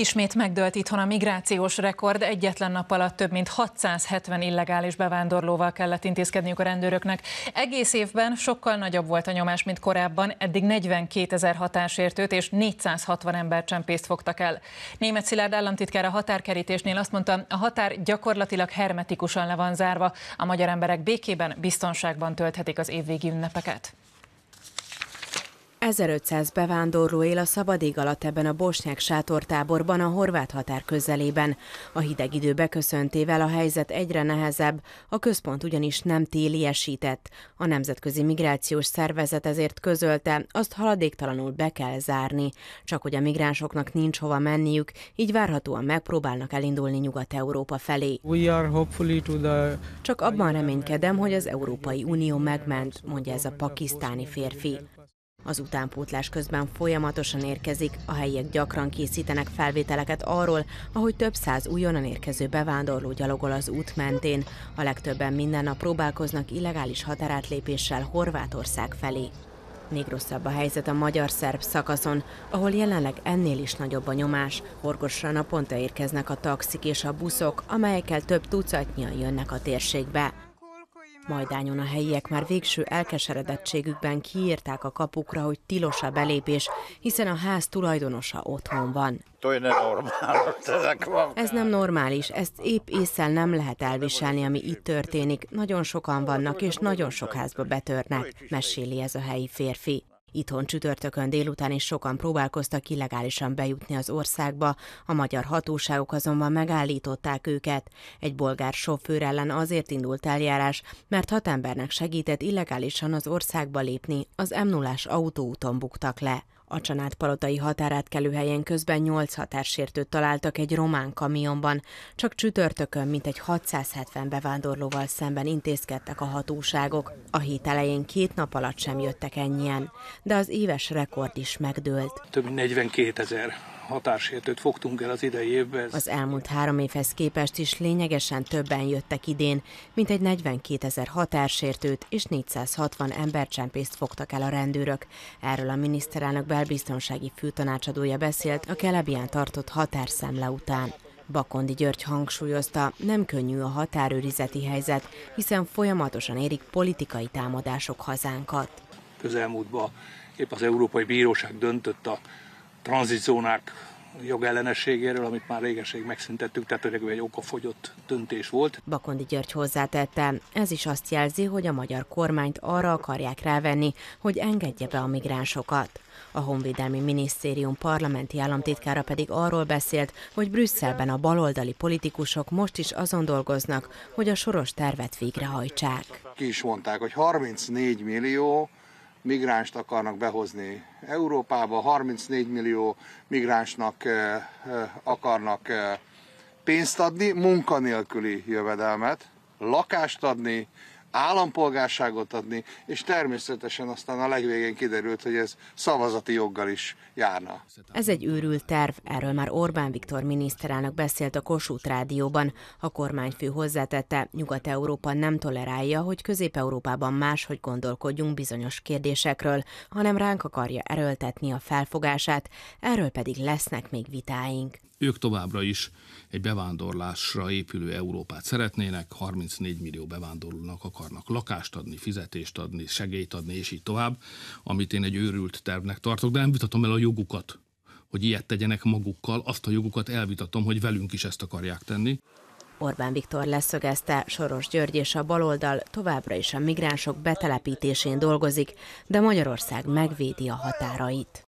Ismét megdőlt itthon a migrációs rekord, egyetlen nap alatt több mint 670 illegális bevándorlóval kellett intézkedniük a rendőröknek. Egész évben sokkal nagyobb volt a nyomás, mint korábban, eddig 42 ezer hatásértőt és 460 ember csempészt fogtak el. Német Szilárd államtitkár a határkerítésnél azt mondta, a határ gyakorlatilag hermetikusan le van zárva, a magyar emberek békében, biztonságban tölthetik az évvégi ünnepeket. 1500 bevándorló él a szabad ég alatt ebben a bosnyák sátortáborban a horvát határ közelében. A hideg idő beköszöntével a helyzet egyre nehezebb, a központ ugyanis nem téliesített. A Nemzetközi Migrációs Szervezet ezért közölte, azt haladéktalanul be kell zárni. Csak hogy a migránsoknak nincs hova menniük, így várhatóan megpróbálnak elindulni Nyugat-Európa felé. The... Csak abban reménykedem, hogy az Európai Unió megment, mondja ez a pakisztáni férfi. Az utánpótlás közben folyamatosan érkezik, a helyiek gyakran készítenek felvételeket arról, ahogy több száz újonnan érkező bevándorló gyalogol az út mentén. A legtöbben minden nap próbálkoznak illegális határátlépéssel Horvátország felé. Még rosszabb a helyzet a magyar-szerb szakaszon, ahol jelenleg ennél is nagyobb a nyomás. Horgosra naponta érkeznek a taxik és a buszok, amelyekkel több tucatnyian jönnek a térségbe. Majdányon a helyiek már végső elkeseredettségükben kiírták a kapukra, hogy tilos a belépés, hiszen a ház tulajdonosa otthon van. Ez nem normális, ezt épp észre nem lehet elviselni, ami itt történik. Nagyon sokan vannak, és nagyon sok házba betörnek, meséli ez a helyi férfi. Itthon csütörtökön délután is sokan próbálkoztak illegálisan bejutni az országba, a magyar hatóságok azonban megállították őket. Egy bolgár sofőr ellen azért indult eljárás, mert hat embernek segített illegálisan az országba lépni, az m 0 autóúton buktak le. A Csanád palotai helyen közben 8 határsértőt találtak egy román kamionban. Csak csütörtökön mint egy 670 bevándorlóval szemben intézkedtek a hatóságok. A hét elején két nap alatt sem jöttek ennyien. De az éves rekord is megdőlt. Több mint 42 ezer határsértőt fogtunk el az idei évben. Ez... Az elmúlt három évhez képest is lényegesen többen jöttek idén, mint egy 42 ezer határsértőt és 460 embercsempészt fogtak el a rendőrök. Erről a miniszterelnök belbiztonsági főtanácsadója beszélt a Kelebián tartott határszemle után. Bakondi György hangsúlyozta, nem könnyű a határőrizeti helyzet, hiszen folyamatosan érik politikai támadások hazánkat. Közelmúltban épp az Európai Bíróság döntött a tranzitzónák jogellenességéről, amit már régeség megszüntettük, tehát tulajdonképpen egy okafogyott döntés volt. Bakondi György hozzátette, ez is azt jelzi, hogy a magyar kormányt arra akarják rávenni, hogy engedje be a migránsokat. A Honvédelmi Minisztérium parlamenti államtitkára pedig arról beszélt, hogy Brüsszelben a baloldali politikusok most is azon dolgoznak, hogy a soros tervet végrehajtsák. Ki is mondták, hogy 34 millió migránst akarnak behozni Európába, 34 millió migránsnak eh, eh, akarnak eh, pénzt adni, munkanélküli jövedelmet, lakást adni, állampolgárságot adni, és természetesen aztán a legvégén kiderült, hogy ez szavazati joggal is járna. Ez egy őrült terv, erről már Orbán Viktor miniszterelnök beszélt a Kossuth Rádióban. A kormányfő hozzátette, Nyugat-Európa nem tolerálja, hogy Közép-Európában máshogy gondolkodjunk bizonyos kérdésekről, hanem ránk akarja erőltetni a felfogását, erről pedig lesznek még vitáink ők továbbra is egy bevándorlásra épülő Európát szeretnének, 34 millió bevándorlónak akarnak lakást adni, fizetést adni, segélyt adni, és így tovább, amit én egy őrült tervnek tartok, de nem vitatom el a jogukat, hogy ilyet tegyenek magukkal, azt a jogukat elvitatom, hogy velünk is ezt akarják tenni. Orbán Viktor leszögezte, Soros György és a baloldal továbbra is a migránsok betelepítésén dolgozik, de Magyarország megvédi a határait.